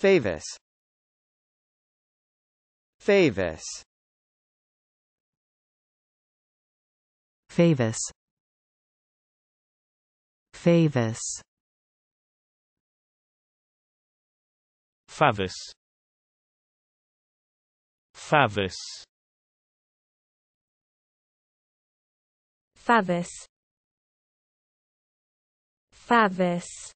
Favis Favis Favis Favis Favis Favis Favis Favis